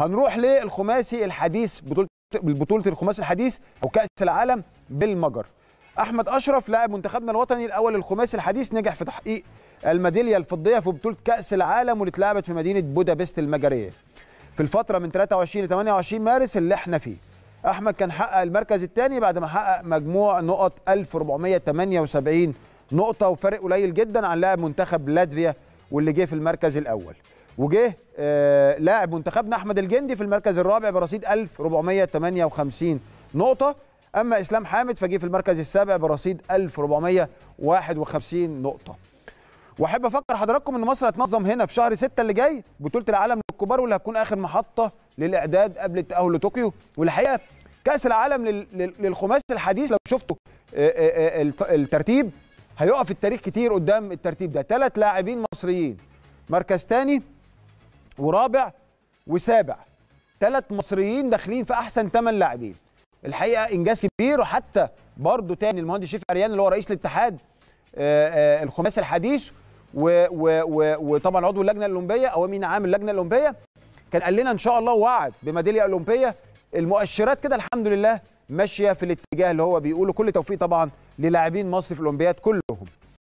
هنروح للخماسي الحديث بطوله بطوله الخماسي الحديث او كاس العالم بالمجر احمد اشرف لاعب منتخبنا الوطني الاول الخماسي الحديث نجح في تحقيق الميداليه الفضيه في بطوله كاس العالم واللي اتلعبت في مدينه بودابست المجريه في الفتره من 23 ل 28 مارس اللي احنا فيه احمد كان حقق المركز الثاني بعد ما حقق مجموع نقط 1478 نقطه وفرق قليل جدا عن لاعب منتخب لاتفيا واللي جه في المركز الاول وجه آه، لاعب منتخبنا احمد الجندي في المركز الرابع برصيد 1458 نقطه اما اسلام حامد فجه في المركز السابع برصيد 1451 نقطه واحب افكر حضراتكم ان مصر هتنظم هنا في شهر 6 اللي جاي بطوله العالم للكبار واللي هتكون اخر محطه للاعداد قبل التاهل لطوكيو والحقيقه كاس العالم للخماس الحديث لو شفتوا آه، آه، الترتيب هيقف التاريخ كتير قدام الترتيب ده ثلاث لاعبين مصريين مركز ثاني ورابع وسابع ثلاث مصريين داخلين في احسن ثمان لاعبين الحقيقه انجاز كبير وحتى برضه تاني المهندس شريف عريان اللي هو رئيس الاتحاد آه، آه، الخماس الحديث وطبعا عضو اللجنه الاولمبيه او امين عام اللجنه الاولمبيه كان قال لنا ان شاء الله وعد بميداليه اولمبيه المؤشرات كده الحمد لله ماشيه في الاتجاه اللي هو بيقوله كل توفيق طبعا للاعبين مصر في الاولمبياد كلهم